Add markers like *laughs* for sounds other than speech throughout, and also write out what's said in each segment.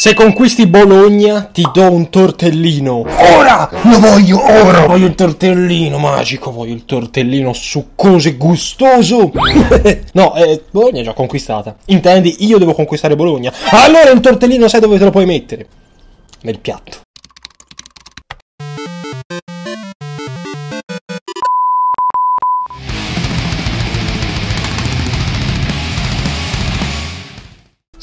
Se conquisti Bologna ti do un tortellino. Ora! Lo voglio ora! Voglio il tortellino magico, voglio il tortellino succoso e gustoso. *laughs* no, eh, Bologna è già conquistata. Intendi, io devo conquistare Bologna. Allora un tortellino sai dove te lo puoi mettere? Nel piatto.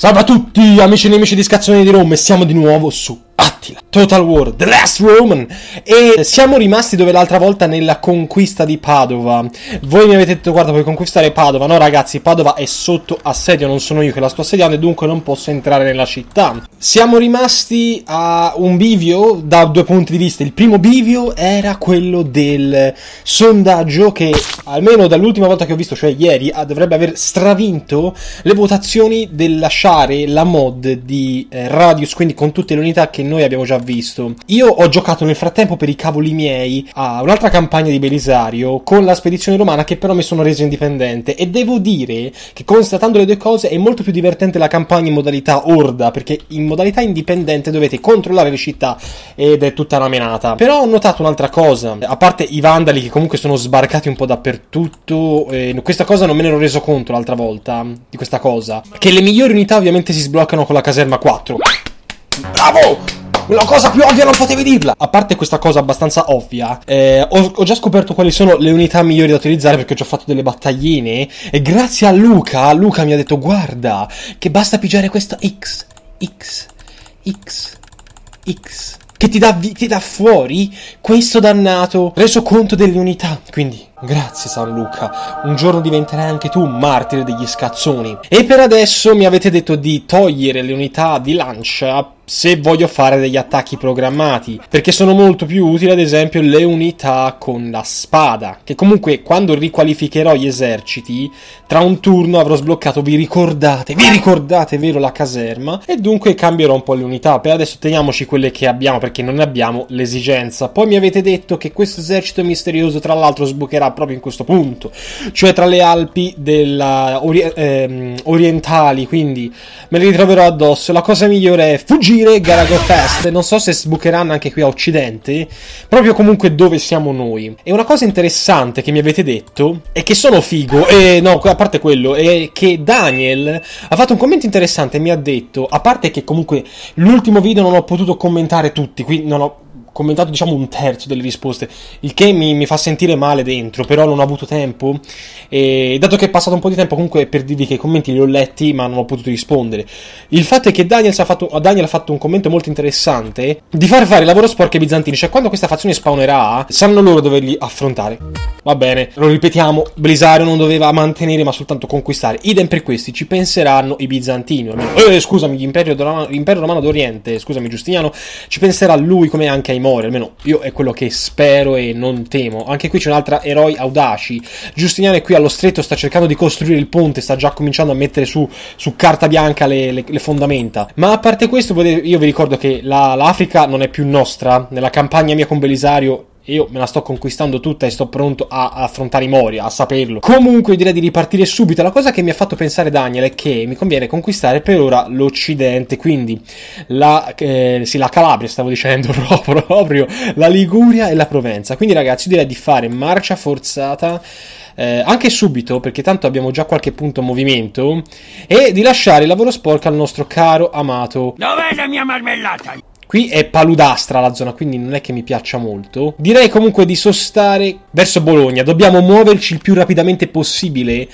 Salve a tutti amici e nemici di Scazzoni di Roma e siamo di nuovo su Attila, Total War, The Last Roman e siamo rimasti dove l'altra volta nella conquista di Padova. Voi mi avete detto guarda puoi conquistare Padova, no ragazzi Padova è sotto assedio, non sono io che la sto assediando e dunque non posso entrare nella città. Siamo rimasti a un bivio da due punti di vista, il primo bivio era quello del sondaggio che almeno dall'ultima volta che ho visto, cioè ieri, ah, dovrebbe aver stravinto le votazioni del lasciare la mod di eh, Radius, quindi con tutte le unità che noi abbiamo già visto. Io ho giocato nel frattempo per i cavoli miei a un'altra campagna di Belisario con la spedizione romana che però mi sono reso indipendente e devo dire che constatando le due cose è molto più divertente la campagna in modalità orda perché in modalità indipendente dovete controllare le città ed è tutta una menata. Però ho notato un'altra cosa, a parte i vandali che comunque sono sbarcati un po' dappertutto, eh, questa cosa non me ne ero reso conto l'altra volta di questa cosa, che le migliori unità ovviamente si sbloccano con la caserma 4. Bravo! La cosa più ovvia non potevi dirla! A parte questa cosa abbastanza ovvia, eh, ho, ho, già scoperto quali sono le unità migliori da utilizzare perché ho già fatto delle battagline. E grazie a Luca, Luca mi ha detto: Guarda, che basta pigiare questo X, X, X, X. Che ti dà, ti dà fuori questo dannato reso conto delle unità. Quindi, Grazie San Luca, un giorno diventerai anche tu martire degli scazzoni. E per adesso mi avete detto di togliere le unità di lancia se voglio fare degli attacchi programmati, perché sono molto più utili ad esempio le unità con la spada, che comunque quando riqualificherò gli eserciti, tra un turno avrò sbloccato, vi ricordate, vi ricordate, vero, la caserma, e dunque cambierò un po' le unità, per adesso teniamoci quelle che abbiamo, perché non ne abbiamo l'esigenza. Poi mi avete detto che questo esercito misterioso tra l'altro sbucherà proprio in questo punto, cioè tra le Alpi della, ori- ehm, orientali, quindi me le ritroverò addosso. La cosa migliore è fuggire Garago Fest, non so se sbucheranno anche qui a Occidente, proprio comunque dove siamo noi. E una cosa interessante che mi avete detto è che sono figo, e no, a parte quello, è che Daniel ha fatto un commento interessante, mi ha detto, a parte che comunque l'ultimo video non ho potuto commentare tutti, quindi non ho commentato diciamo un terzo delle risposte, il che mi, mi, fa sentire male dentro, però non ho avuto tempo e dato che è passato un po' di tempo comunque per dirvi che i commenti li ho letti ma non ho potuto rispondere. Il fatto è che Daniels ha fatto, Daniel ha fatto un commento molto interessante di far fare lavoro sporco ai bizantini, cioè quando questa fazione spawnerà saranno loro doverli affrontare. Va bene, lo ripetiamo, Blisario non doveva mantenere ma soltanto conquistare, idem per questi, ci penseranno i bizantini, almeno, eh, scusami, l'impero, l'impero romano d'Oriente, scusami Giustiniano, ci penserà lui come anche ai timore, almeno io è quello che spero e non temo. Anche qui c'è un'altra eroi audaci. Giustiniano è qui allo stretto, sta cercando di costruire il ponte, sta già cominciando a mettere su, su carta bianca le, le, le, fondamenta. Ma a parte questo, io vi ricordo che l'Africa non è più nostra. Nella campagna mia con Belisario io me la sto conquistando tutta e sto pronto a, a affrontare i Moria, a saperlo. Comunque direi di ripartire subito. La cosa che mi ha fatto pensare Daniel è che mi conviene conquistare per ora l'Occidente, quindi la, eh, sì, la Calabria, stavo dicendo *laughs* proprio, proprio, la Liguria e la Provenza. Quindi ragazzi direi di fare marcia forzata. Eh, anche subito, perché tanto abbiamo già qualche punto movimento, e di lasciare il lavoro sporco al nostro caro amato. Dov'è la mia marmellata? Qui è paludastra la zona, quindi non è che mi piaccia molto. Direi comunque di sostare verso Bologna. Dobbiamo muoverci il più rapidamente possibile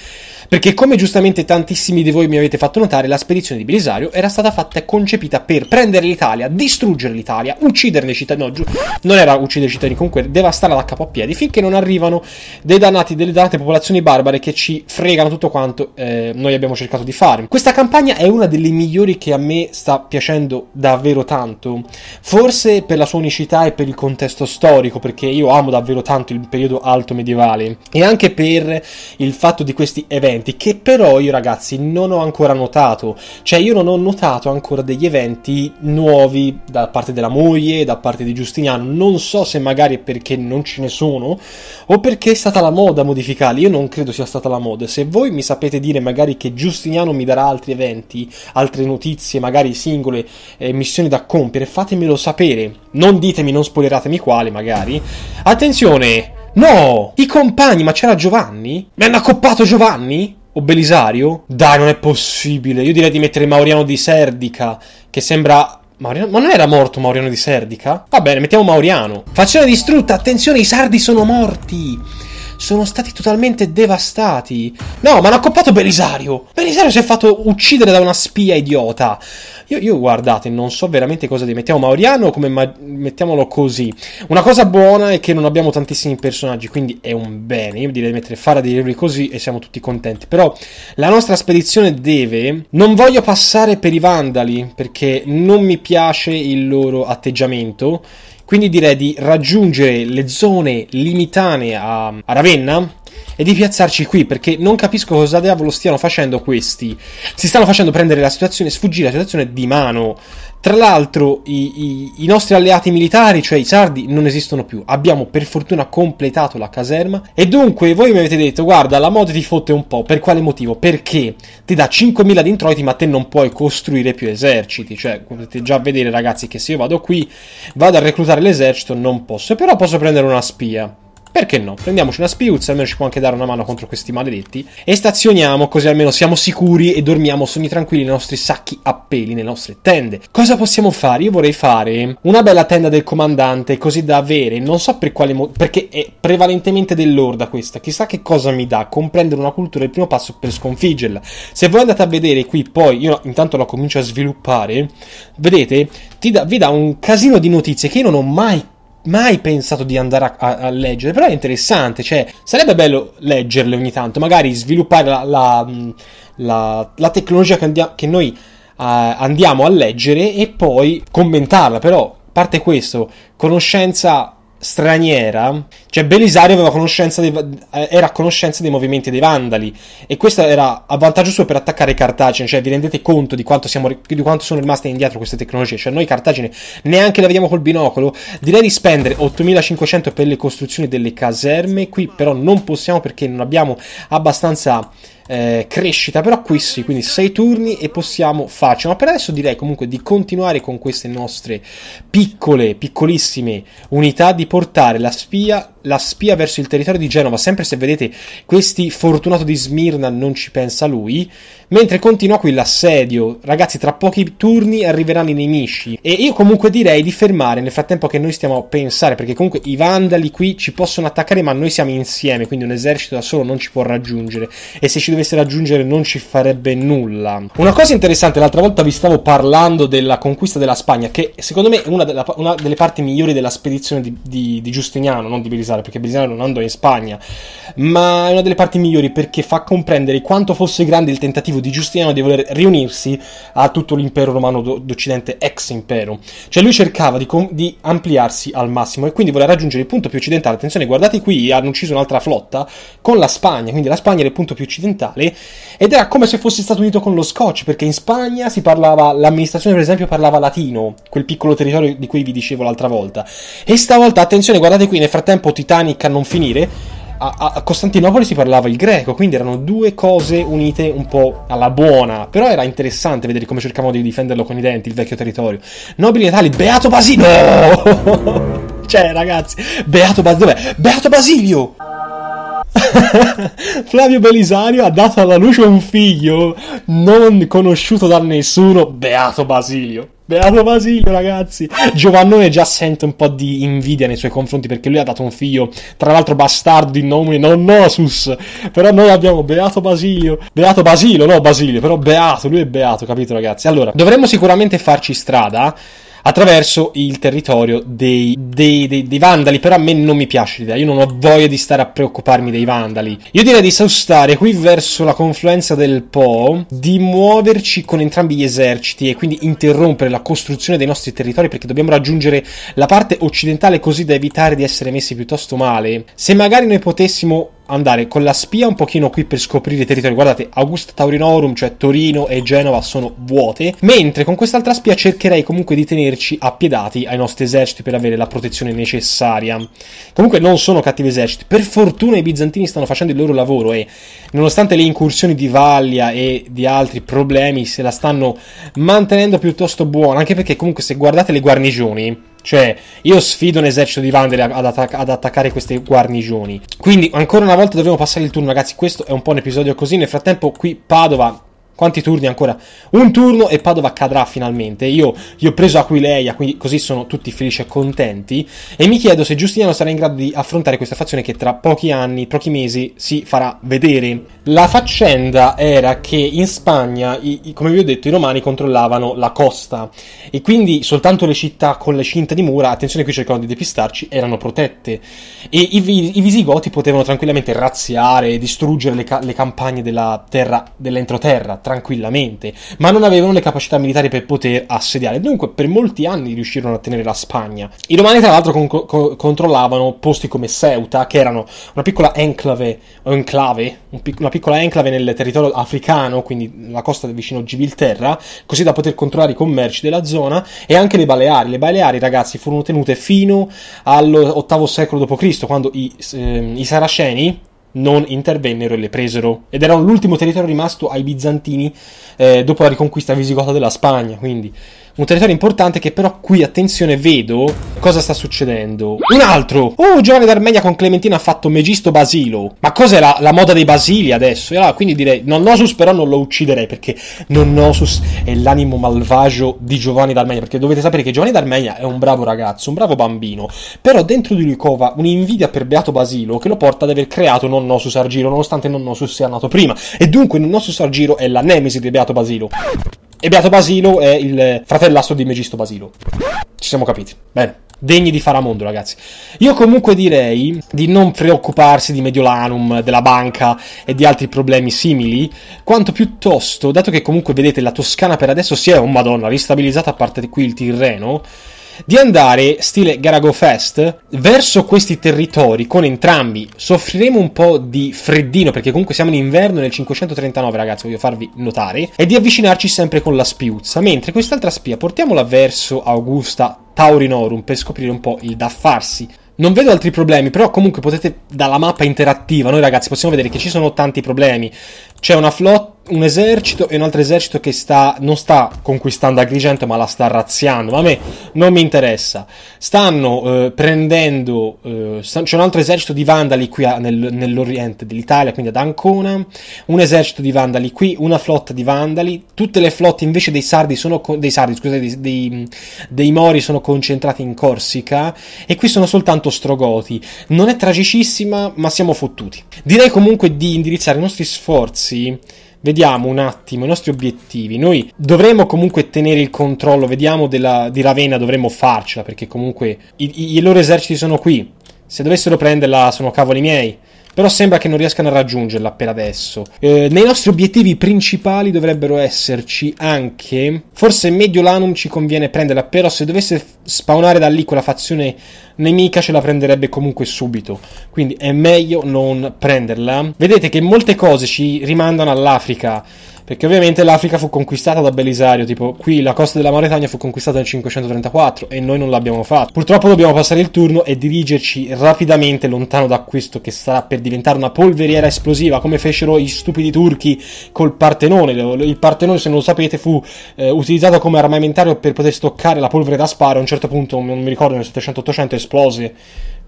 perché come giustamente tantissimi di voi mi avete fatto notare, la spedizione di Belisario era stata fatta e concepita per prendere l'Italia, distruggere l'Italia, ucciderne i cittadini, no, giu- non era uccidere i cittadini comunque, devastare la capo a piedi, finché non arrivano dei dannati, delle dannate popolazioni barbare che ci fregano tutto quanto eh, noi abbiamo cercato di fare. Questa campagna è una delle migliori che a me sta piacendo davvero tanto, forse per la sua unicità e per il contesto storico, perché io amo davvero tanto il periodo alto medievale, e anche per il fatto di questi eventi eventi che però io ragazzi non ho ancora notato, cioè io non ho notato ancora degli eventi nuovi da parte della moglie, da parte di Giustiniano, non so se magari è perché non ce ne sono o perché è stata la moda modificarli, io non credo sia stata la moda, se voi mi sapete dire magari che Giustiniano mi darà altri eventi, altre notizie, magari singole eh, missioni da compiere, fatemelo sapere, non ditemi, non spoileratemi quale magari. Attenzione! No! I compagni, ma c'era Giovanni? Mi hanno accoppato Giovanni? O Belisario? Dai, non è possibile. Io direi di mettere Mauriano di Serdica, che sembra Mauriano? Ma non era morto Mauriano di Serdica? Va bene, mettiamo Mauriano. Fazione distrutta, attenzione, i sardi sono morti sono stati totalmente devastati. No, ma hanno accoppato Belisario. Belisario si è fatto uccidere da una spia idiota. Io, io guardate, non so veramente cosa dire. Mettiamo Mauriano come ma- mettiamolo così. Una cosa buona è che non abbiamo tantissimi personaggi, quindi è un bene. Io direi di mettere Faraday e lui così e siamo tutti contenti. Però la nostra spedizione deve. Non voglio passare per i Vandali perché non mi piace il loro atteggiamento. Quindi direi di raggiungere le zone limitanee a, a Ravenna e di piazzarci qui perché non capisco cosa diavolo stiano facendo questi. Si stanno facendo prendere la situazione, sfuggire la situazione di mano. Tra l'altro i, i, i nostri alleati militari, cioè i sardi, non esistono più. Abbiamo per fortuna completato la caserma e dunque voi mi avete detto guarda la mod ti fotte un po', per quale motivo? Perché ti dà 5.000 di introiti ma te non puoi costruire più eserciti. Cioè potete già vedere ragazzi che se io vado qui, vado a reclutare l'esercito non posso, però posso prendere una spia. Perché no? Prendiamoci una spiuzza, almeno ci può anche dare una mano contro questi maledetti. E stazioniamo, così almeno siamo sicuri e dormiamo sogni tranquilli nei nostri sacchi a peli, nelle nostre tende. Cosa possiamo fare? Io vorrei fare una bella tenda del comandante, così da avere, non so per quale motivo, perché è prevalentemente dell'orda questa. Chissà che cosa mi dà comprendere una cultura è il primo passo per sconfiggerla. Se voi andate a vedere qui, poi io intanto la comincio a sviluppare, vedete, da, vi dà un casino di notizie che io non ho mai mai pensato di andare a, a, a, leggere, però è interessante, cioè sarebbe bello leggerle ogni tanto, magari sviluppare la, la, mm, la, la tecnologia che, andia, che noi uh, andiamo a leggere e poi commentarla, però a parte questo, conoscenza straniera cioè Belisario conoscenza dei, eh, era a conoscenza dei movimenti dei Vandali e questo era a vantaggio suo per attaccare Cartagine, cioè vi rendete conto di quanto, siamo, di quanto sono rimaste indietro queste tecnologie, cioè noi Cartagine neanche le vediamo col binocolo, direi di spendere 8500 per le costruzioni delle caserme, qui però non possiamo perché non abbiamo abbastanza... Eh, crescita, però qui sì, quindi 6 turni e possiamo farci. Ma per adesso direi comunque di continuare con queste nostre piccole, piccolissime unità, di portare la spia la spia verso il territorio di Genova, sempre se vedete questi fortunato di Smirna non ci pensa lui, Mentre continua qui l'assedio, ragazzi tra pochi turni arriveranno i nemici e io comunque direi di fermare nel frattempo che noi stiamo a pensare perché comunque i vandali qui ci possono attaccare ma noi siamo insieme quindi un esercito da solo non ci può raggiungere e se ci dovesse raggiungere non ci farebbe nulla. Una cosa interessante, l'altra volta vi stavo parlando della conquista della Spagna che secondo me è una, della, una delle parti migliori della spedizione di, di, di Giustiniano, non di Belisario, perché Belisario non andò in Spagna ma è una delle parti migliori perché fa comprendere quanto fosse grande il tentativo di Giustiniano di voler riunirsi a tutto l'impero romano d'Occidente ex impero. Cioè lui cercava di, com- di ampliarsi al massimo e quindi voleva raggiungere il punto più occidentale. Attenzione, guardate qui, hanno ucciso un'altra flotta con la Spagna, quindi la Spagna era il punto più occidentale ed era come se fosse stato unito con lo Scotch, perché in Spagna si parlava, l'amministrazione per esempio parlava latino, quel piccolo territorio di cui vi dicevo l'altra volta. E stavolta, attenzione, guardate qui, nel frattempo Titanic a non finire a, a, Costantinopoli si parlava il greco, quindi erano due cose unite un po' alla buona. Però era interessante vedere come cercavano di difenderlo con i denti, il vecchio territorio. Nobili natali, Beato Basilio! *laughs* cioè, ragazzi, Beato Basilio, dov'è? Beato Basilio! *laughs* Flavio Belisario ha dato alla luce un figlio non conosciuto da nessuno, beato Basilio. Beato Basilio, ragazzi. Giovannone già sente un po' di invidia nei suoi confronti perché lui ha dato un figlio, tra l'altro bastardo di nome Nonnosus. Però noi abbiamo Beato Basilio. Beato Basilio, no Basilio, però Beato, lui è Beato, capito ragazzi? Allora, dovremmo sicuramente farci strada attraverso il territorio dei, dei, dei, dei, Vandali, però a me non mi piace l'idea, io non ho voglia di stare a preoccuparmi dei Vandali. Io direi di saustare qui verso la confluenza del Po, di muoverci con entrambi gli eserciti e quindi interrompere la costruzione dei nostri territori perché dobbiamo raggiungere la parte occidentale così da evitare di essere messi piuttosto male. Se magari noi potessimo andare con la spia un pochino qui per scoprire i territori. Guardate, Augusta Taurinorum, cioè Torino e Genova sono vuote, mentre con quest'altra spia cercherei comunque di tenerci appiedati ai nostri eserciti per avere la protezione necessaria. Comunque non sono cattivi eserciti, per fortuna i bizantini stanno facendo il loro lavoro e nonostante le incursioni di Vallia e di altri problemi se la stanno mantenendo piuttosto buona, anche perché comunque se guardate le guarnigioni cioè, io sfido un esercito di Vandali ad, attac- ad, attaccare queste guarnigioni. Quindi, ancora una volta dobbiamo passare il turno, ragazzi. Questo è un po' un episodio così. Nel frattempo, qui Padova quanti turni ancora? Un turno e Padova cadrà finalmente. Io gli ho preso Aquileia, quindi così sono tutti felici e contenti. E mi chiedo se Giustiniano sarà in grado di affrontare questa fazione che tra pochi anni, pochi mesi, si farà vedere. La faccenda era che in Spagna, come vi ho detto, i romani controllavano la costa. E quindi soltanto le città con le cinta di mura, attenzione qui cercavano di depistarci, erano protette. E i, i visigoti potevano tranquillamente razziare e distruggere le, ca- le campagne della terra, dell'entroterra tranquillamente, ma non avevano le capacità militari per poter assediare. Dunque, per molti anni riuscirono a tenere la Spagna. I romani, tra l'altro, con- con- controllavano posti come Ceuta, che erano una piccola enclave, enclave un pic- una piccola enclave nel territorio africano, quindi la costa vicino Gibilterra, così da poter controllare i commerci della zona, e anche le Baleari. Le Baleari, ragazzi, furono tenute fino all'VIII secolo d.C., quando i, eh, i saraceni non intervennero e le presero ed era l'ultimo territorio rimasto ai bizantini eh, dopo la riconquista visigota della Spagna, quindi un territorio importante che però qui, attenzione, vedo cosa sta succedendo. Un altro! Oh, Giovanni d'Armenia con Clementina ha fatto Megisto Basilo. Ma cos'è la, la moda dei Basili adesso? Allora, quindi direi, Nonnosus però non lo ucciderei perché Nonnosus è l'animo malvagio di Giovanni d'Armenia. Perché dovete sapere che Giovanni d'Armenia è un bravo ragazzo, un bravo bambino. Però dentro di lui cova un'invidia per Beato Basilo che lo porta ad aver creato Nonnosus Argiro, nonostante Nonnosus sia nato prima. E dunque Nonnosus Argiro è la nemesi di Beato Basilo. E Beato Basilo è il fratellastro di Megisto Basilo. Ci siamo capiti. Bene degni di Faramondo, ragazzi. Io comunque direi di non preoccuparsi di Mediolanum, della banca e di altri problemi simili, quanto piuttosto, dato che comunque vedete la Toscana per adesso si è, oh madonna, ristabilizzata a parte qui il Tirreno, di andare, stile Garago Fest, verso questi territori con entrambi. Soffriremo un po' di freddino, perché comunque siamo in inverno nel 539, ragazzi, voglio farvi notare, e di avvicinarci sempre con la spiuzza, mentre quest'altra spia portiamola verso Augusta Taurinorum per scoprire un po' il da farsi. Non vedo altri problemi, però comunque potete dalla mappa interattiva, noi ragazzi possiamo vedere che ci sono tanti problemi. C'è una flotta un esercito e un altro esercito che sta, non sta conquistando Agrigento ma la sta razziando, ma a me non mi interessa. Stanno eh, prendendo, eh, c'è un altro esercito di vandali qui a, nel, nell'oriente dell'Italia, quindi ad Ancona, un esercito di vandali qui, una flotta di vandali, tutte le flotte invece dei sardi, sono, dei, sardi scusate, dei, dei, dei, mori sono concentrate in Corsica e qui sono soltanto strogoti. Non è tragicissima ma siamo fottuti. Direi comunque di indirizzare i nostri sforzi vediamo un attimo i nostri obiettivi. Noi dovremmo comunque tenere il controllo, vediamo della, di Ravenna, dovremmo farcela perché comunque i, i, i loro eserciti sono qui. Se dovessero prenderla sono cavoli miei. Però sembra che non riescano a raggiungerla per adesso. Eh, nei nostri obiettivi principali dovrebbero esserci anche. Forse Mediolanum ci conviene prenderla, però se dovesse spawnare da lì quella fazione nemica ce la prenderebbe comunque subito. Quindi è meglio non prenderla. Vedete che molte cose ci rimandano all'Africa. Perché ovviamente l'Africa fu conquistata da Belisario, tipo qui la costa della Mauretania fu conquistata nel 534 e noi non l'abbiamo fatto. Purtroppo dobbiamo passare il turno e dirigerci rapidamente lontano da questo che sarà per diventare una polveriera esplosiva, come fecero i stupidi turchi col Partenone. Il Partenone, se non lo sapete, fu eh, utilizzato come armamentario per poter stoccare la polvere da sparo. A un certo punto, non mi ricordo, nel 700-800 esplose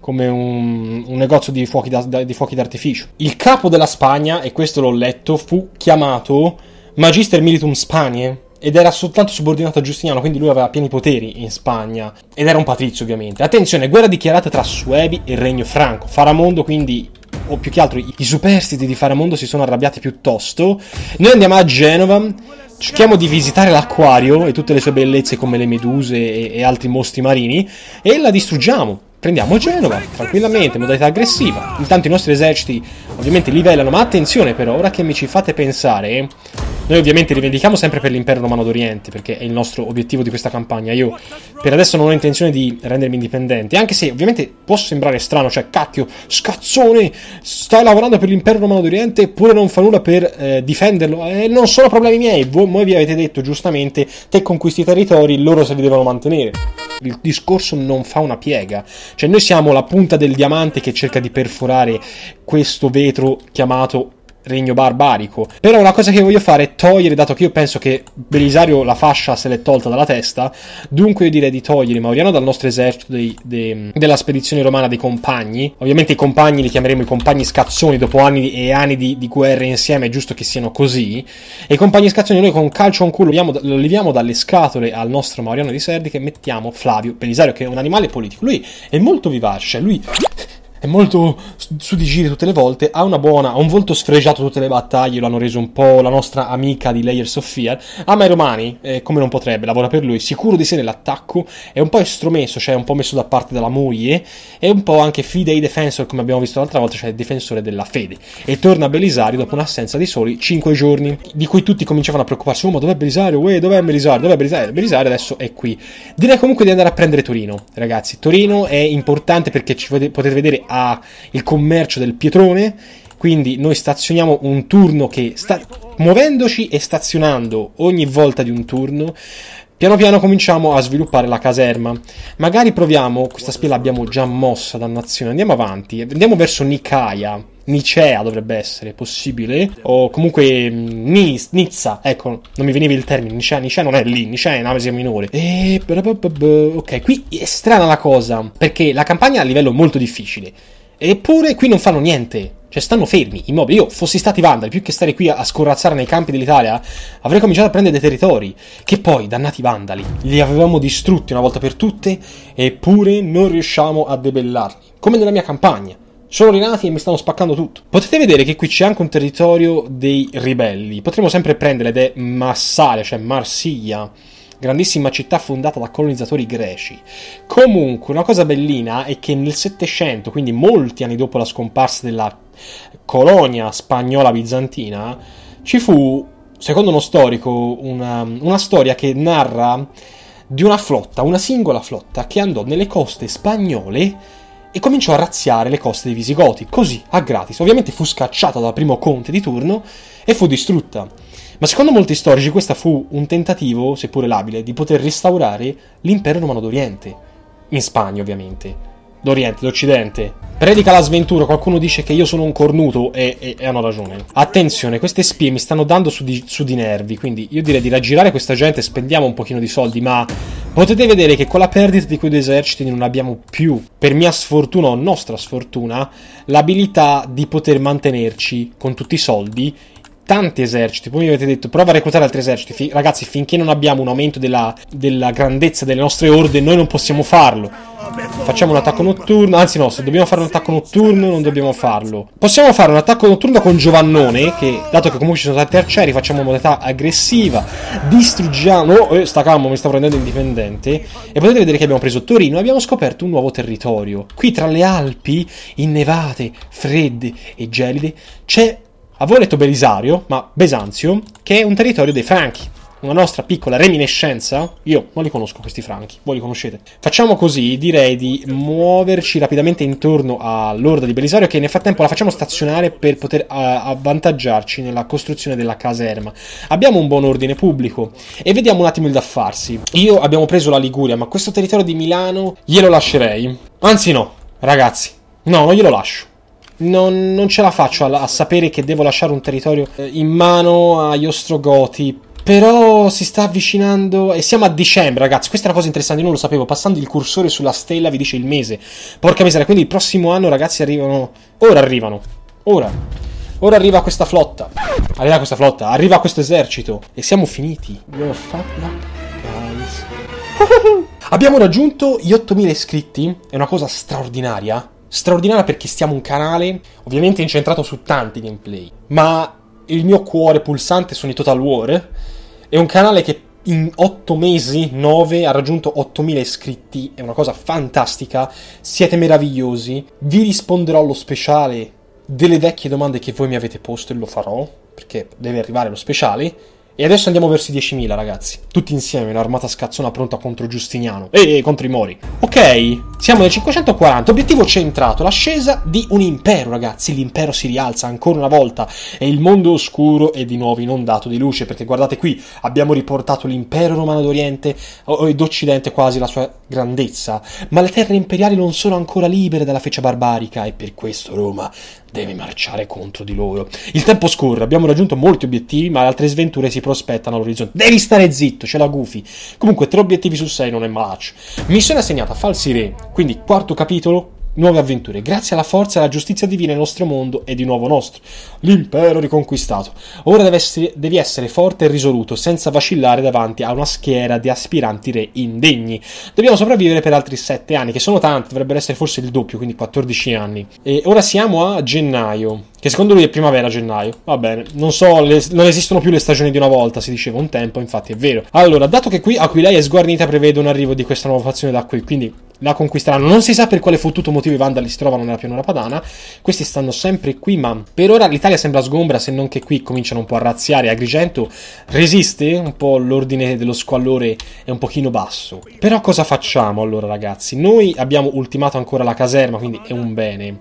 come un, un, negozio di fuochi, da, di fuochi d'artificio. Il capo della Spagna, e questo l'ho letto, fu chiamato Magister Militum Spanie ed era soltanto subordinato a Giustiniano, quindi lui aveva pieni poteri in Spagna ed era un patrizio ovviamente. Attenzione, guerra dichiarata tra Suebi e il Regno Franco. Faramondo quindi o più che altro i superstiti di Faramondo si sono arrabbiati piuttosto. Noi andiamo a Genova, cerchiamo di visitare l'acquario e tutte le sue bellezze come le meduse e, e altri mostri marini e la distruggiamo. Prendiamo Genova, tranquillamente, modalità aggressiva. Intanto i nostri eserciti ovviamente livellano, ma attenzione però, ora che mi ci fate pensare... Noi ovviamente rivendichiamo sempre per l'impero romano d'Oriente, perché è il nostro obiettivo di questa campagna. Io per adesso non ho intenzione di rendermi indipendente, anche se ovviamente può sembrare strano, cioè cacchio, scazzone, stai lavorando per l'impero romano d'Oriente eppure non fa nulla per eh, difenderlo. Eh, non sono problemi miei, voi, voi vi avete detto giustamente, te conquisti i territori, loro se li devono mantenere il discorso non fa una piega. Cioè noi siamo la punta del diamante che cerca di perforare questo vetro chiamato regno barbarico. Però una cosa che voglio fare è togliere, dato che io penso che Belisario la fascia se l'è tolta dalla testa, dunque io direi di togliere Mauriano dal nostro esercito dei, dei, della spedizione romana dei compagni. Ovviamente i compagni li chiameremo i compagni scazzoni, dopo anni e anni di, di guerre insieme, è giusto che siano così. E i compagni scazzoni noi con calcio a un culo lo leviamo dalle scatole al nostro Mauriano di Serdi che mettiamo Flavio Belisario, che è un animale politico. Lui è molto vivace, cioè lui è molto su di giri tutte le volte, ha una buona, ha un volto sfregiato tutte le battaglie, lo hanno reso un po' la nostra amica di Layer of Fear, ama ah, i romani, eh, come non potrebbe, lavora per lui, sicuro di sé nell'attacco, è un po' estromesso, cioè un po' messo da parte dalla moglie, è un po' anche fidei defensor, come abbiamo visto l'altra volta, cioè il difensore della fede, e torna a Belisario dopo un'assenza di soli 5 giorni, di cui tutti cominciavano a preoccuparsi, oh ma dov'è Belisario, uè dov'è Belisario, dov'è Belisario, Belisario adesso è qui. Direi comunque di andare a prendere Torino, ragazzi, Torino è importante perché ci potete vedere a al commercio del pietrone. Quindi noi stazioniamo un turno che sta muovendoci e stazionando ogni volta di un turno Piano piano cominciamo a sviluppare la caserma. Magari proviamo, questa spia l'abbiamo già mossa, dannazione. Andiamo avanti, andiamo verso Nicaia. Nicea dovrebbe essere possibile, o comunque mm, Nis, Nizza, ecco, non mi veniva il termine, Nicea, Nicea non è lì, Nicea è in minore. E... Ok, qui è strana la cosa, perché la campagna è a livello molto difficile, eppure qui non fanno niente. Cioè, stanno fermi, immobili. Io, fossi stati vandali, più che stare qui a, a scorrazzare nei campi dell'Italia, avrei cominciato a prendere dei territori. Che poi, dannati vandali, li avevamo distrutti una volta per tutte, eppure non riusciamo a debellarli. Come nella mia campagna. Sono rinati e mi stanno spaccando tutto. Potete vedere che qui c'è anche un territorio dei ribelli. Potremmo sempre prendere ed è Massalia, cioè Marsiglia grandissima città fondata da colonizzatori greci. Comunque, una cosa bellina è che nel Settecento, quindi molti anni dopo la scomparsa della colonia spagnola bizantina, ci fu, secondo uno storico, una, una storia che narra di una flotta, una singola flotta, che andò nelle coste spagnole e cominciò a razziare le coste dei Visigoti, così, a gratis. Ovviamente fu scacciata dal primo conte di turno e fu distrutta. Ma secondo molti storici questa fu un tentativo, seppure labile, di poter restaurare l'impero romano d'Oriente, in Spagna ovviamente d'Oriente, d'Occidente, predica la sventura, qualcuno dice che io sono un cornuto e, e, e hanno ragione. Attenzione, queste spie mi stanno dando su di, su di, nervi, quindi io direi di raggirare questa gente, spendiamo un pochino di soldi, ma potete vedere che con la perdita di quei due eserciti non abbiamo più, per mia sfortuna o nostra sfortuna, l'abilità di poter mantenerci con tutti i soldi tanti eserciti. Poi mi avete detto prova a reclutare altri eserciti. F- ragazzi, finché non abbiamo un aumento della, della, grandezza delle nostre orde, noi non possiamo farlo. Facciamo un attacco notturno. Anzi, no, se dobbiamo fare un attacco notturno, non dobbiamo farlo. Possiamo fare un attacco notturno con Giovannone. Che, dato che comunque ci sono tanti arcieri, facciamo modalità aggressiva. Distruggiamo. Oh, eh, sta calmo, mi sta prendendo indipendente. E potete vedere che abbiamo preso Torino e abbiamo scoperto un nuovo territorio. Qui tra le Alpi, innevate, fredde e gelide, c'è avevo letto Belisario, ma Besanzio, che è un territorio dei Franchi. Una nostra piccola reminiscenza. Io non li conosco questi franchi, voi li conoscete. Facciamo così, direi di muoverci rapidamente intorno all'orda di Belisario, che nel frattempo la facciamo stazionare per poter uh, avvantaggiarci nella costruzione della caserma. Abbiamo un buon ordine pubblico e vediamo un attimo il da farsi. Io abbiamo preso la Liguria, ma questo territorio di Milano glielo lascerei. Anzi no, ragazzi, no, non glielo lascio non, non ce la faccio a, a, sapere che devo lasciare un territorio eh, in mano agli ostrogoti. Però si sta avvicinando e siamo a dicembre, ragazzi. Questa è una cosa interessante, non lo sapevo. Passando il cursore sulla stella vi dice il mese. Porca miseria, quindi il prossimo anno, ragazzi, arrivano. Ora arrivano. Ora. Ora arriva questa flotta. Arriva questa flotta, arriva questo esercito. E siamo finiti. Abbiamo fatta. Guys. Abbiamo raggiunto gli 8000 iscritti. È una cosa straordinaria straordinaria perché stiamo un canale ovviamente incentrato su tanti gameplay, ma il mio cuore pulsante sono i Total War. È un canale che in 8 mesi, 9, ha raggiunto 8000 iscritti, è una cosa fantastica, siete meravigliosi. Vi risponderò allo speciale delle vecchie domande che voi mi avete posto e lo farò, perché deve arrivare lo speciale. E adesso andiamo verso i 10.000, ragazzi. Tutti insieme, un'armata scazzona pronta contro Giustiniano. E contro i Mori. Ok, siamo nel 540. Obiettivo centrato, l'ascesa di un impero, ragazzi. L'impero si rialza ancora una volta e il mondo oscuro è di nuovo inondato di luce. Perché guardate qui, abbiamo riportato l'impero romano d'Oriente o d'Occidente quasi la sua grandezza. Ma le terre imperiali non sono ancora libere dalla feccia barbarica e per questo Roma deve marciare contro di loro. Il tempo scorre, abbiamo raggiunto molti obiettivi, ma altre sventure si prospettano all'orizzonte. Devi stare zitto, ce la gufi. Comunque, tre obiettivi su sei non è malaccio. Missione assegnata, falsi re. Quindi, quarto capitolo, nuove avventure, grazie alla forza e alla giustizia divina il nostro mondo è di nuovo nostro, l'impero riconquistato. Ora essere, devi essere forte e risoluto, senza vacillare davanti a una schiera di aspiranti re indegni. Dobbiamo sopravvivere per altri sette anni, che sono tanti, dovrebbero essere forse il doppio, quindi 14 anni. E ora siamo a gennaio. Che secondo lui è primavera gennaio. Va bene, non so, le, non esistono più le stagioni di una volta, si diceva un tempo, infatti è vero. Allora, dato che qui Aquileia è Sguarnita prevede un arrivo di questa nuova fazione da qui, quindi la conquisteranno. Non si sa per quale fottuto motivo i Vandali si trovano nella pianura padana. Questi stanno sempre qui, ma per ora l'Italia sembra sgombra, se non che qui cominciano un po' a razziare. Agrigento resiste, un po' l'ordine dello squallore è un pochino basso. Però cosa facciamo allora, ragazzi? Noi abbiamo ultimato ancora la caserma, quindi è un bene.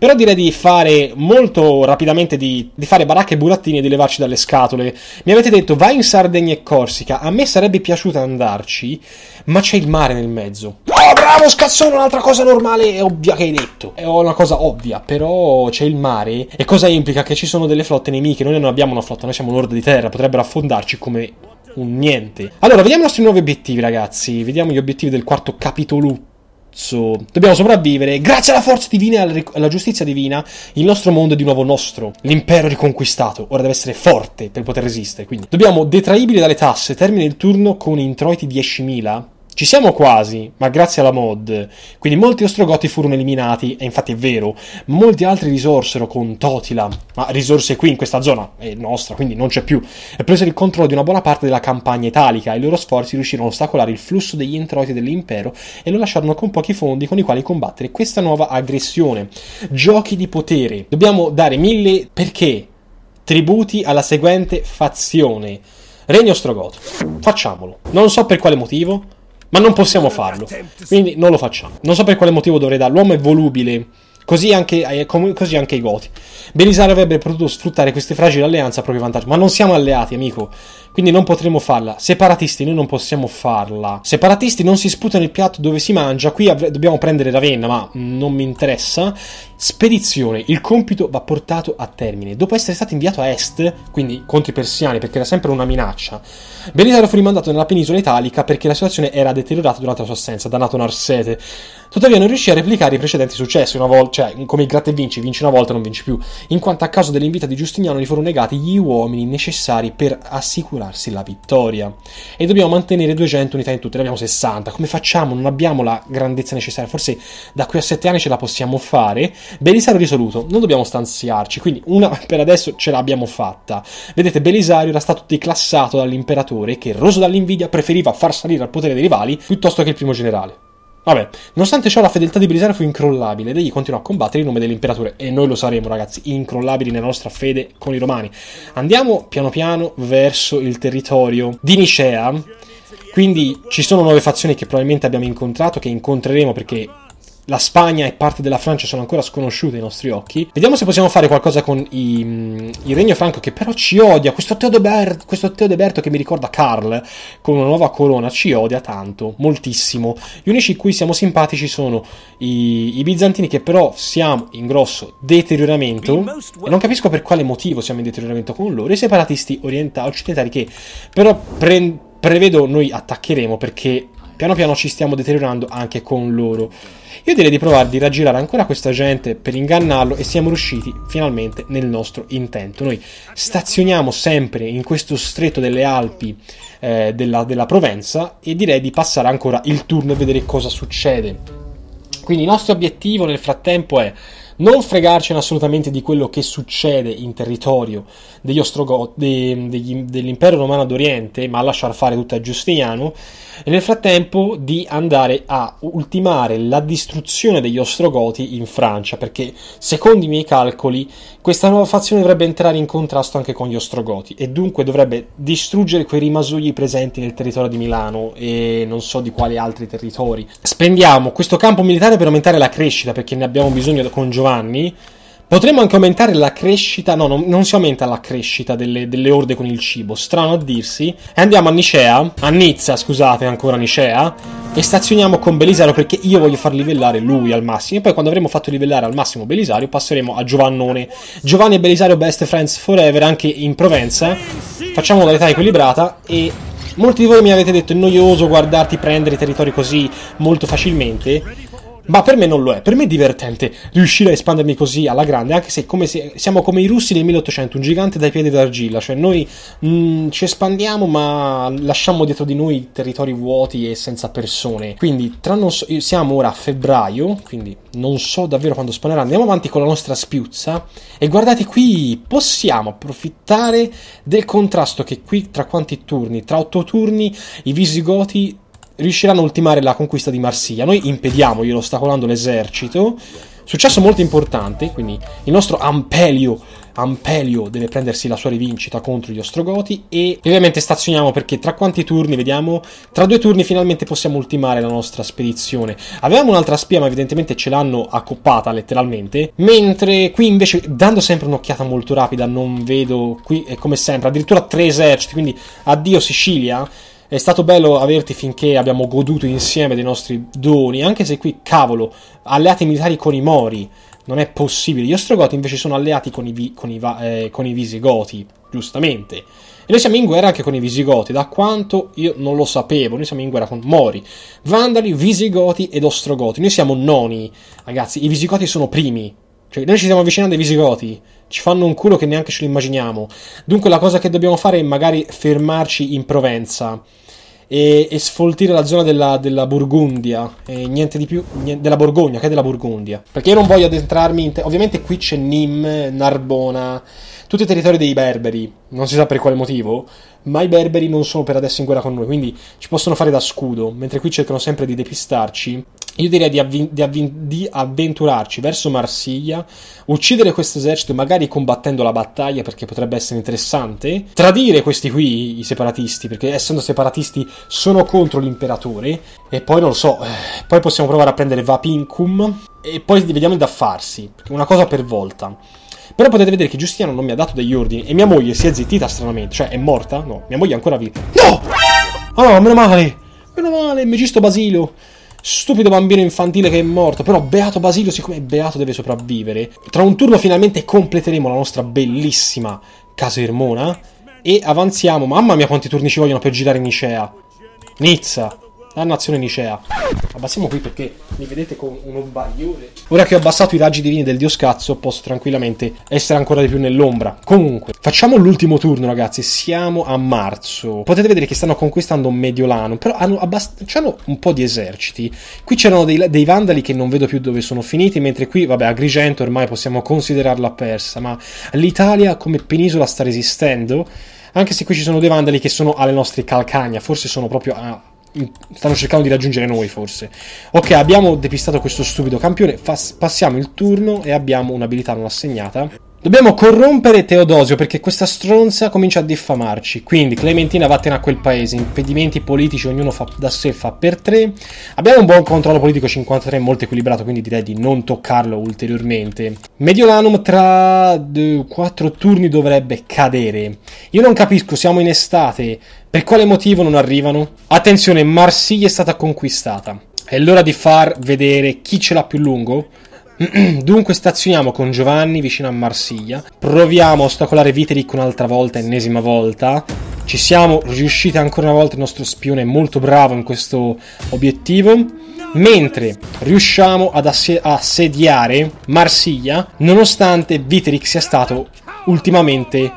Però direi di fare molto rapidamente di, di fare baracca e burattini e di levarci dalle scatole. Mi avete detto vai in Sardegna e Corsica. A me sarebbe piaciuto andarci, ma c'è il mare nel mezzo. Oh, bravo scazzone, un'altra cosa normale e ovvia che hai detto. È una cosa ovvia, però c'è il mare. E cosa implica? Che ci sono delle flotte nemiche. Noi non abbiamo una flotta, noi siamo un'orda di terra, potrebbero affondarci come un niente. Allora, vediamo i nostri nuovi obiettivi, ragazzi. Vediamo gli obiettivi del quarto capitolo cazzo. Dobbiamo sopravvivere. Grazie alla forza divina e alla, ric- alla giustizia divina, il nostro mondo è di nuovo nostro. L'impero è riconquistato. Ora deve essere forte per poter resistere. Quindi dobbiamo, detraibili dalle tasse, termine il turno con introiti 10.000 ci siamo quasi, ma grazie alla mod. Quindi molti ostrogoti furono eliminati, e infatti è vero. Molti altri risorsero con Totila, ma risorse qui in questa zona è nostra, quindi non c'è più. E presero il controllo di una buona parte della campagna italica e i loro sforzi riuscirono a ostacolare il flusso degli introiti dell'impero e lo lasciarono con pochi fondi con i quali combattere questa nuova aggressione. Giochi di potere. Dobbiamo dare mille perché tributi alla seguente fazione. Regno Ostrogoto. Facciamolo. Non so per quale motivo, ma non possiamo farlo. Quindi non lo facciamo. Non so per quale motivo dovrei dare. L'uomo è volubile Così anche, eh, così anche i Goti. Belisar avrebbe potuto sfruttare queste fragili alleanze a proprio vantaggio, ma non siamo alleati, amico. Quindi non potremo farla. Separatisti, noi non possiamo farla. Separatisti non si sputano il piatto dove si mangia. Qui av- dobbiamo prendere Ravenna, ma non mi interessa. Spedizione. Il compito va portato a termine. Dopo essere stato inviato a est, quindi contro i persiani, perché era sempre una minaccia, Belisar fu rimandato nella penisola italica perché la situazione era deteriorata durante la sua assenza, dannato Narsete. Tuttavia non riuscì a replicare i precedenti successi, una volta, cioè come il gratta e vinci, vinci una volta e non vinci più, in quanto a causa dell'invita di Giustiniano gli furono negati gli uomini necessari per assicurarsi la vittoria. E dobbiamo mantenere 200 unità in tutto, ne abbiamo 60, come facciamo? Non abbiamo la grandezza necessaria, forse da qui a 7 anni ce la possiamo fare. Belisario risoluto, non dobbiamo stanziarci, quindi una *laughs* per adesso ce l'abbiamo fatta. Vedete, Belisario era stato declassato dall'imperatore che, roso dall'invidia, preferiva far salire al potere dei rivali piuttosto che il primo generale. Vabbè, nonostante ciò la fedeltà di Belisario fu incrollabile ed egli continuò a combattere in nome dell'imperatore. E noi lo saremo, ragazzi, incrollabili nella nostra fede con i romani. Andiamo piano piano verso il territorio di Nicea. Quindi ci sono nuove fazioni che probabilmente abbiamo incontrato, che incontreremo perché la Spagna e parte della Francia sono ancora sconosciute ai nostri occhi. Vediamo se possiamo fare qualcosa con i, mm, il Regno Franco che però ci odia. Questo Teodeberto, questo Teodeberto che mi ricorda Karl con una nuova corona ci odia tanto, moltissimo. Gli unici cui siamo simpatici sono i, i bizantini che però siamo in grosso deterioramento e non capisco per quale motivo siamo in deterioramento con loro. I separatisti orientali occidentali che però pre prevedo noi attaccheremo perché piano piano ci stiamo deteriorando anche con loro. Io direi di provare di raggirare ancora questa gente per ingannarlo e siamo riusciti finalmente nel nostro intento. Noi stazioniamo sempre in questo stretto delle Alpi eh, della, della Provenza e direi di passare ancora il turno e vedere cosa succede. Quindi il nostro obiettivo nel frattempo è non fregarcene assolutamente di quello che succede in territorio Ostrogot- de, degli, dell'impero romano d'Oriente, ma lasciar fare tutto a Giustiniano, e nel frattempo di andare a ultimare la distruzione degli Ostrogoti in Francia, perché secondo i miei calcoli questa nuova fazione dovrebbe entrare in contrasto anche con gli Ostrogoti e dunque dovrebbe distruggere quei rimasugli presenti nel territorio di Milano e non so di quali altri territori. Spendiamo questo campo militare per aumentare la crescita perché ne abbiamo bisogno con Giovanni Potremmo anche aumentare la crescita. No, non, non si aumenta la crescita delle, delle, orde con il cibo. Strano a dirsi. E andiamo a Nicea. A Nizza, scusate, ancora Nicea. E stazioniamo con Belisario perché io voglio far livellare lui al massimo. E poi quando avremo fatto livellare al massimo Belisario, passeremo a Giovannone. Giovanni e Belisario, best friends forever, anche in Provenza. Facciamo modalità equilibrata e Molti di voi mi avete detto è noioso guardarti prendere territori così molto facilmente. Ma per me non lo è, per me è divertente riuscire a espandermi così alla grande, anche se come se, siamo come i russi nel 1800, un gigante dai piedi d'argilla, cioè noi mh, mm, ci espandiamo ma lasciamo dietro di noi territori vuoti e senza persone. Quindi tra non so, siamo ora a febbraio, quindi non so davvero quando spawnerà, andiamo avanti con la nostra spiuzza e guardate qui, possiamo approfittare del contrasto che qui tra quanti turni, tra otto turni i visigoti riusciranno a ultimare la conquista di Marsiglia. Noi impediamo, glielo ostacolando l'esercito. Successo molto importante, quindi il nostro Ampelio, Ampelio deve prendersi la sua rivincita contro gli Ostrogoti e ovviamente stazioniamo perché tra quanti turni, vediamo, tra due turni finalmente possiamo ultimare la nostra spedizione. Avevamo un'altra spia ma evidentemente ce l'hanno accoppata letteralmente, mentre qui invece dando sempre un'occhiata molto rapida non vedo, qui è eh, come sempre addirittura tre eserciti, quindi addio Sicilia è stato bello averti finché abbiamo goduto insieme dei nostri doni, anche se qui, cavolo, alleati militari con i Mori. Non è possibile. Gli Ostrogoti invece sono alleati con i, con i, eh, con i Visigoti, giustamente. E noi siamo in guerra anche con i Visigoti, da quanto io non lo sapevo. Noi siamo in guerra con Mori, Vandali, Visigoti ed Ostrogoti. Noi siamo noni, ragazzi. I Visigoti sono primi. Cioè, noi ci stiamo avvicinando ai Visigoti ci fanno un culo che neanche ce lo immaginiamo. Dunque la cosa che dobbiamo fare è magari fermarci in Provenza e, e sfoltire la zona della, della Burgundia e niente di più niente, della Borgogna che della Burgundia. Perché io non voglio addentrarmi in... Te- ovviamente qui c'è Nîmes, Narbona, tutti i territori dei Berberi, non si sa per quale motivo, ma i Berberi non sono per adesso in guerra con noi, quindi ci possono fare da scudo, mentre qui cercano sempre di depistarci io direi di, avvin- di, avvin- di, avventurarci verso Marsiglia, uccidere questo esercito magari combattendo la battaglia perché potrebbe essere interessante, tradire questi qui, i separatisti, perché essendo separatisti sono contro l'imperatore, e poi non lo so, eh, poi possiamo provare a prendere Vapincum e poi vediamo da farsi, una cosa per volta. Però potete vedere che Giustiano non mi ha dato degli ordini e mia moglie si è zittita stranamente, cioè è morta? No, mia moglie è ancora viva. No! Oh meno male! Meno male, Megisto Basilio! stupido bambino infantile che è morto. Però Beato Basilio, siccome è Beato, deve sopravvivere. Tra un turno finalmente completeremo la nostra bellissima casa casermona. E avanziamo. Mamma mia quanti turni ci vogliono per girare Nicea. Nizza la nazione nicea. Abbassiamo qui perché mi vedete con uno bagliore. Ora che ho abbassato i raggi divini del dio scazzo, posso tranquillamente essere ancora di più nell'ombra. Comunque, facciamo l'ultimo turno, ragazzi. Siamo a marzo. Potete vedere che stanno conquistando Mediolano, però hanno, abbast- c'hanno un po' di eserciti. Qui c'erano dei, dei, vandali che non vedo più dove sono finiti, mentre qui, vabbè, Agrigento ormai possiamo considerarla persa, ma l'Italia come penisola sta resistendo. Anche se qui ci sono dei vandali che sono alle nostre calcagna, forse sono proprio a stanno cercando di raggiungere noi forse. Ok, abbiamo depistato questo stupido campione, passiamo il turno e abbiamo un'abilità non assegnata. Dobbiamo corrompere Teodosio perché questa stronza comincia a diffamarci. Quindi Clementina vattene a quel paese, impedimenti politici ognuno fa da sé, fa per tre. Abbiamo un buon controllo politico 53 molto equilibrato, quindi direi di non toccarlo ulteriormente. Mediolanum tra eh, quattro turni dovrebbe cadere. Io non capisco, siamo in estate, per quale motivo non arrivano? Attenzione, Marsiglia è stata conquistata. È l'ora di far vedere chi ce l'ha più lungo. *clears throat* Dunque stazioniamo con Giovanni vicino a Marsiglia. Proviamo a ostacolare Vitalik un'altra volta, ennesima volta. Ci siamo riusciti ancora una volta, il nostro spione è molto bravo in questo obiettivo. Mentre riusciamo ad assediare Marsiglia, nonostante Vitalik sia stato ultimamente,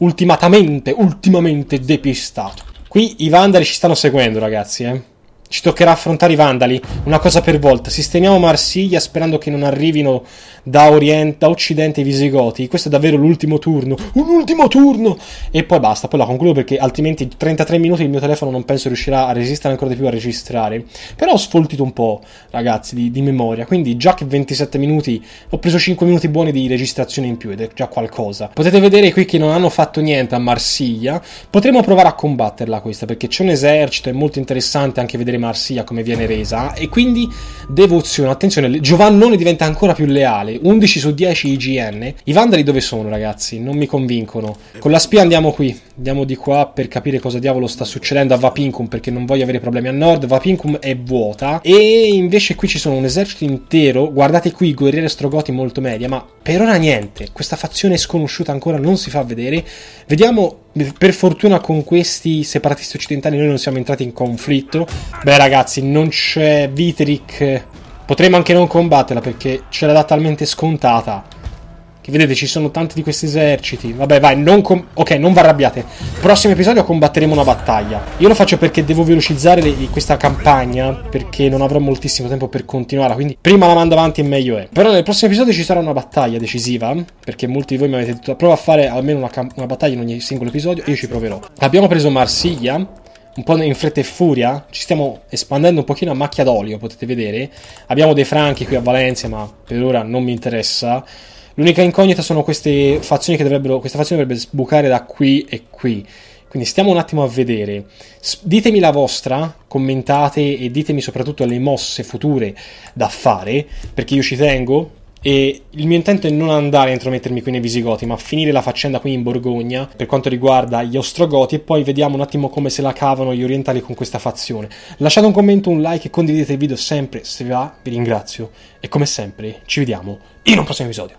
ultimatamente, ultimamente depistato. Qui i Vandali ci stanno seguendo, ragazzi, eh. Ci toccherà affrontare i Vandali, una cosa per volta. Sistemiamo Marsiglia sperando che non arrivino da, orient- da Occidente i Visigoti. Questo è davvero l'ultimo turno. Un ultimo turno! E poi basta, poi la concludo perché altrimenti 33 minuti il mio telefono non penso riuscirà a resistere ancora di più a registrare. Però ho sfoltito un po', ragazzi, di, di memoria. Quindi già che 27 minuti, ho preso 5 minuti buoni di registrazione in più ed è già qualcosa. Potete vedere qui che non hanno fatto niente a Marsiglia. Potremmo provare a combatterla questa perché c'è un esercito, è molto interessante anche vedere vedere Marsia come viene resa e quindi devozione, attenzione, Giovannone diventa ancora più leale, 11 su 10 IGN. I Vandali dove sono ragazzi? Non mi convincono. Con la spia andiamo qui, andiamo di qua per capire cosa diavolo sta succedendo a Vapincum perché non voglio avere problemi a nord, Vapincum è vuota e invece qui ci sono un esercito intero, guardate qui guerriere strogoti molto media, ma per ora niente, questa fazione sconosciuta ancora non si fa vedere. Vediamo per fortuna con questi separatisti occidentali noi non siamo entrati in conflitto. Beh ragazzi, non c'è Viteric. Potremmo anche non combatterla perché ce l'ha talmente scontata che vedete, ci sono tanti di questi eserciti. Vabbè, vai, non com- ok, non vi arrabbiate. Prossimo episodio combatteremo una battaglia. Io lo faccio perché devo velocizzare questa campagna, perché non avrò moltissimo tempo per continuare. Quindi prima la mando avanti e meglio è. Però nel prossimo episodio ci sarà una battaglia decisiva, perché molti di voi mi avete detto prova a fare almeno una, una battaglia in ogni singolo episodio, io ci proverò. Abbiamo preso Marsiglia, un po' in fretta e furia, ci stiamo espandendo un pochino a macchia d'olio, potete vedere. Abbiamo dei franchi qui a Valencia, ma per ora non mi interessa. L'unica incognita sono queste fazioni che dovrebbero, questa fazione dovrebbe sbucare da qui e qui. Quindi stiamo un attimo a vedere. Ditemi la vostra, commentate e ditemi soprattutto le mosse future da fare, perché io ci tengo. E il mio intento è non andare a intromettermi qui nei Visigoti, ma finire la faccenda qui in Borgogna per quanto riguarda gli Ostrogoti e poi vediamo un attimo come se la cavano gli orientali con questa fazione. Lasciate un commento, un like e condividete il video sempre se vi va, vi ringrazio. E come sempre ci vediamo in un prossimo episodio.